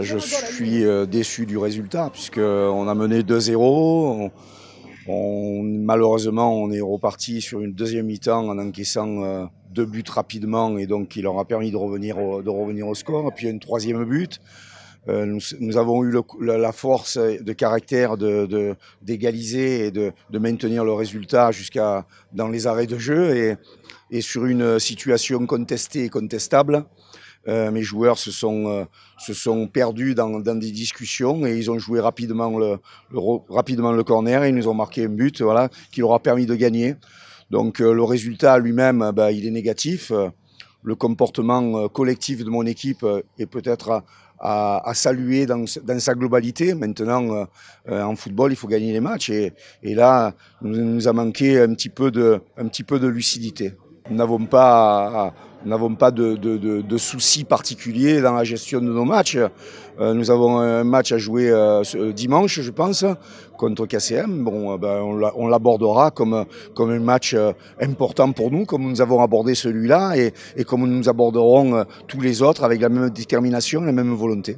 Je suis euh, déçu du résultat puisque on a mené 2-0. malheureusement, on est reparti sur une deuxième mi-temps en encaissant euh, deux buts rapidement et donc il leur a permis de revenir au, score. Et puis un troisième but. Euh, nous, avons eu la, force de caractère de, d'égaliser et de, maintenir le résultat jusqu'à dans les arrêts de jeu et sur une situation contestée et contestable. Euh, mes joueurs se sont, euh, se sont perdus dans, dans, des discussions et ils ont joué rapidement le, rapidement le corner et ils nous ont marqué un but voilà, qui leur a permis de gagner. Donc euh, le résultat lui-même, bah, il est négatif. Le comportement collectif de mon équipe est peut-être à, à, saluer dans, dans, sa globalité. Maintenant, en football, il faut gagner les matchs et, et là, nous, nous a manqué un petit peu de, un petit peu de lucidité. Nous n'avons pas, n'avons pas de, de, de, soucis particuliers dans la gestion de nos matchs. Euh, nous avons un match à jouer euh, euh, dimanche, je pense, contre KCM. Bon, ben, on l'abordera comme, comme un match important pour nous, comme nous avons abordé celui-là et, et comme nous aborderons tous les autres avec la même détermination, la même volonté.